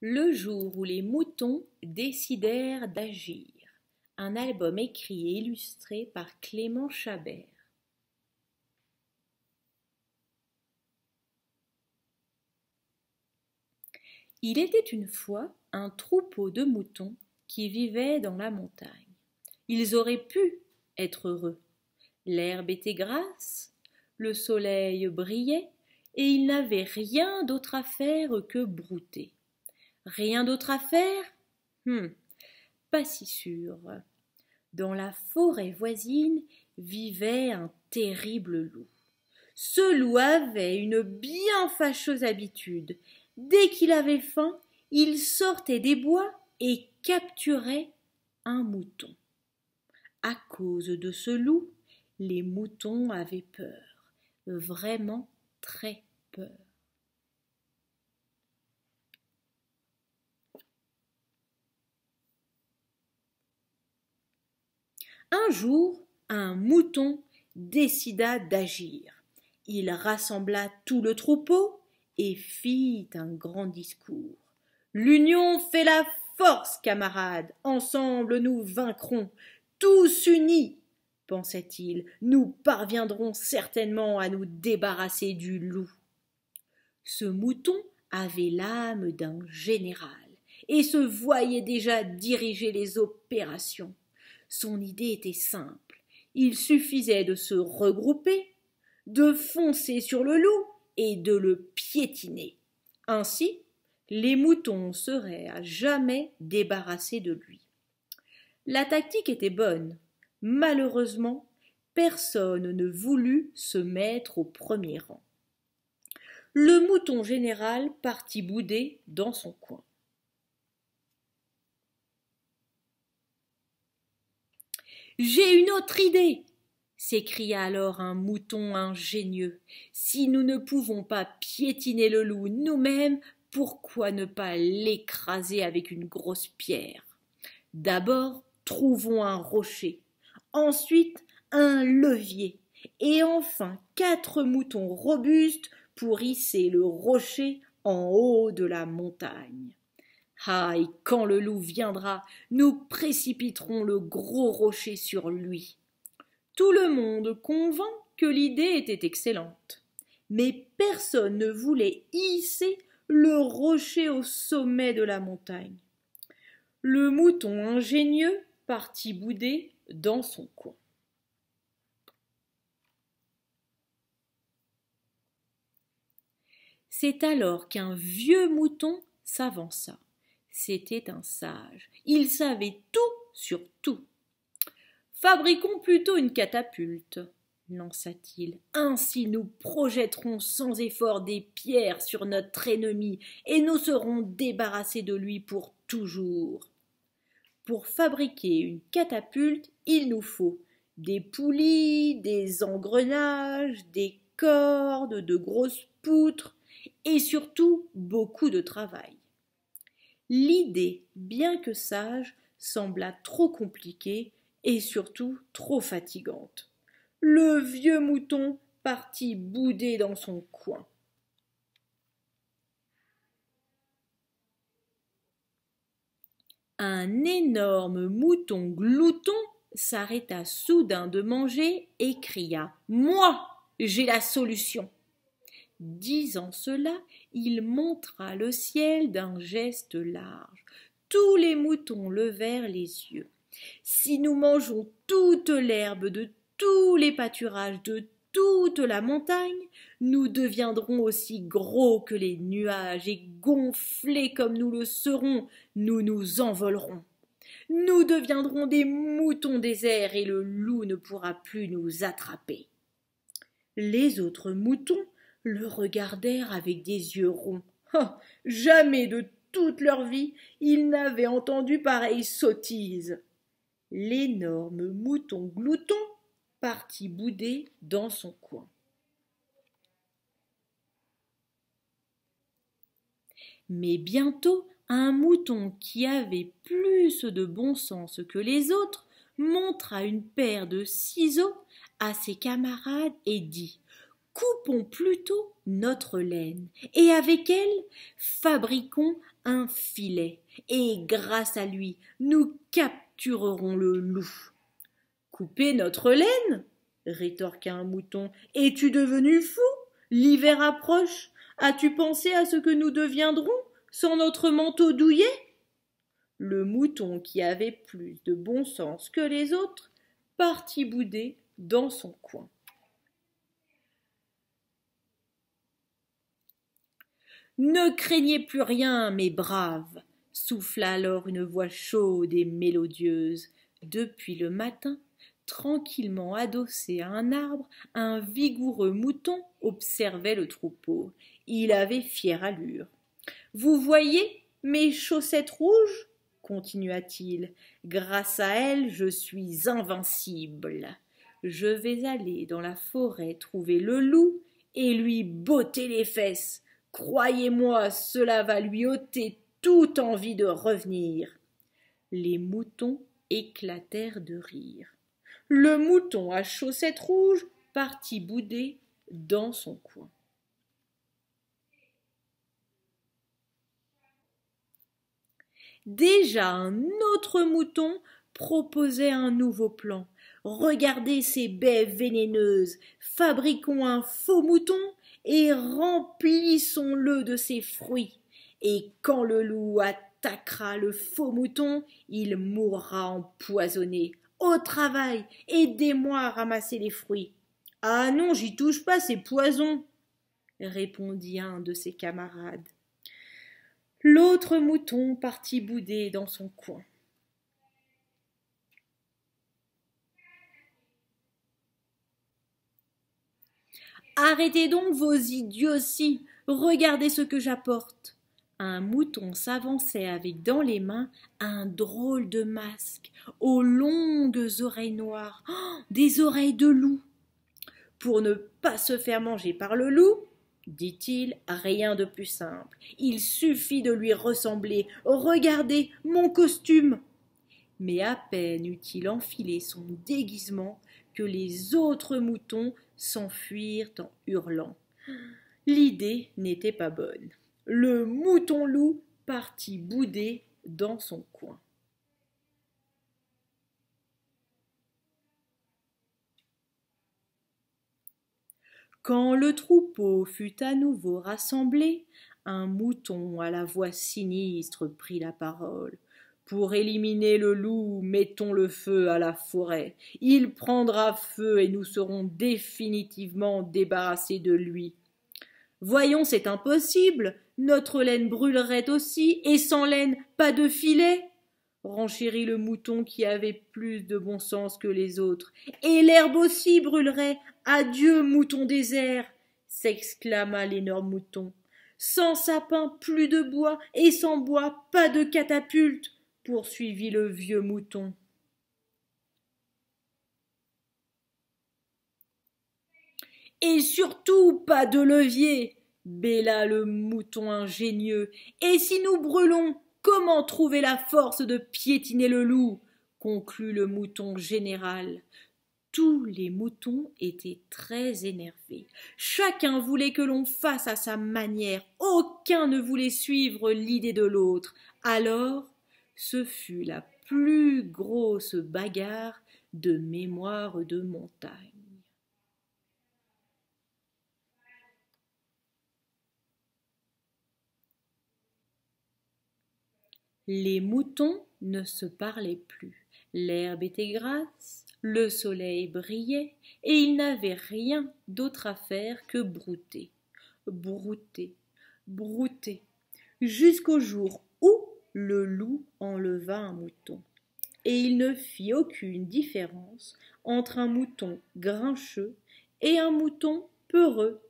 Le jour où les moutons décidèrent d'agir. Un album écrit et illustré par Clément Chabert. Il était une fois un troupeau de moutons qui vivaient dans la montagne. Ils auraient pu être heureux. L'herbe était grasse, le soleil brillait, et ils n'avaient rien d'autre à faire que brouter. Rien d'autre à faire hmm. Pas si sûr. Dans la forêt voisine vivait un terrible loup. Ce loup avait une bien fâcheuse habitude. Dès qu'il avait faim, il sortait des bois et capturait un mouton. À cause de ce loup, les moutons avaient peur, vraiment très peur. Un jour, un mouton décida d'agir. Il rassembla tout le troupeau et fit un grand discours. L'union fait la force, camarades. Ensemble nous vaincrons. Tous unis, pensait-il, nous parviendrons certainement à nous débarrasser du loup. Ce mouton avait l'âme d'un général et se voyait déjà diriger les opérations. Son idée était simple. Il suffisait de se regrouper, de foncer sur le loup et de le piétiner. Ainsi, les moutons seraient à jamais débarrassés de lui. La tactique était bonne. Malheureusement, personne ne voulut se mettre au premier rang. Le mouton général partit bouder dans son coin. J'ai une autre idée. s'écria alors un mouton ingénieux. Si nous ne pouvons pas piétiner le loup nous mêmes, pourquoi ne pas l'écraser avec une grosse pierre? D'abord, trouvons un rocher, ensuite un levier, et enfin quatre moutons robustes pour hisser le rocher en haut de la montagne. Ah, et quand le loup viendra, nous précipiterons le gros rocher sur lui. Tout le monde convint que l'idée était excellente. Mais personne ne voulait hisser le rocher au sommet de la montagne. Le mouton ingénieux partit bouder dans son coin. C'est alors qu'un vieux mouton s'avança. C'était un sage. Il savait tout sur tout. Fabriquons plutôt une catapulte, lança-t-il. Ainsi nous projetterons sans effort des pierres sur notre ennemi et nous serons débarrassés de lui pour toujours. Pour fabriquer une catapulte, il nous faut des poulies, des engrenages, des cordes, de grosses poutres et surtout beaucoup de travail l'idée, bien que sage, sembla trop compliquée et surtout trop fatigante. Le vieux mouton partit bouder dans son coin. Un énorme mouton glouton s'arrêta soudain de manger et cria Moi, j'ai la solution. Disant cela, il montra le ciel d'un geste large. Tous les moutons levèrent les yeux. Si nous mangeons toute l'herbe de tous les pâturages de toute la montagne, nous deviendrons aussi gros que les nuages, et gonflés comme nous le serons, nous nous envolerons. Nous deviendrons des moutons déserts, et le loup ne pourra plus nous attraper. Les autres moutons le regardèrent avec des yeux ronds. Ah, jamais de toute leur vie ils n'avaient entendu pareille sottise. L'énorme mouton glouton partit bouder dans son coin. Mais bientôt, un mouton qui avait plus de bon sens que les autres montra une paire de ciseaux à ses camarades et dit coupons plutôt notre laine, et avec elle fabriquons un filet, et grâce à lui nous capturerons le loup. Couper notre laine? rétorqua un mouton. Es tu devenu fou? L'hiver approche. As tu pensé à ce que nous deviendrons sans notre manteau douillet? Le mouton, qui avait plus de bon sens que les autres, partit bouder dans son coin. Ne craignez plus rien, mes braves, souffla alors une voix chaude et mélodieuse. Depuis le matin, tranquillement adossé à un arbre, un vigoureux mouton observait le troupeau. Il avait fière allure. Vous voyez mes chaussettes rouges continua-t-il. Grâce à elles, je suis invincible. Je vais aller dans la forêt trouver le loup et lui botter les fesses. Croyez-moi, cela va lui ôter toute envie de revenir. Les moutons éclatèrent de rire. Le mouton à chaussettes rouges partit bouder dans son coin. Déjà un autre mouton proposait un nouveau plan. Regardez ces baies vénéneuses. Fabriquons un faux mouton et remplissons-le de ses fruits. Et quand le loup attaquera le faux mouton, il mourra empoisonné. Au travail, aidez-moi à ramasser les fruits. Ah non, j'y touche pas, c'est poison, répondit un de ses camarades. L'autre mouton partit bouder dans son coin. Arrêtez donc vos idioties, regardez ce que j'apporte. Un mouton s'avançait avec dans les mains un drôle de masque aux longues oreilles noires, oh, des oreilles de loup. Pour ne pas se faire manger par le loup, dit-il, rien de plus simple. Il suffit de lui ressembler. Regardez mon costume. Mais à peine eut-il enfilé son déguisement que les autres moutons s'enfuirent en hurlant. L'idée n'était pas bonne. Le mouton loup partit bouder dans son coin. Quand le troupeau fut à nouveau rassemblé, un mouton à la voix sinistre prit la parole. Pour éliminer le loup, mettons le feu à la forêt. Il prendra feu et nous serons définitivement débarrassés de lui. Voyons, c'est impossible. Notre laine brûlerait aussi, et sans laine, pas de filet. Renchérit le mouton qui avait plus de bon sens que les autres. Et l'herbe aussi brûlerait. Adieu, mouton désert. s'exclama l'énorme mouton. Sans sapin, plus de bois, et sans bois, pas de catapulte poursuivit le vieux mouton. Et surtout pas de levier, bêla le mouton ingénieux. Et si nous brûlons, comment trouver la force de piétiner le loup conclut le mouton général. Tous les moutons étaient très énervés. Chacun voulait que l'on fasse à sa manière. Aucun ne voulait suivre l'idée de l'autre. Alors, ce fut la plus grosse bagarre de mémoire de montagne. Les moutons ne se parlaient plus. L'herbe était grasse, le soleil brillait, et ils n'avaient rien d'autre à faire que brouter, brouter, brouter, jusqu'au jour où le loup enleva un mouton. Et il ne fit aucune différence entre un mouton grincheux et un mouton peureux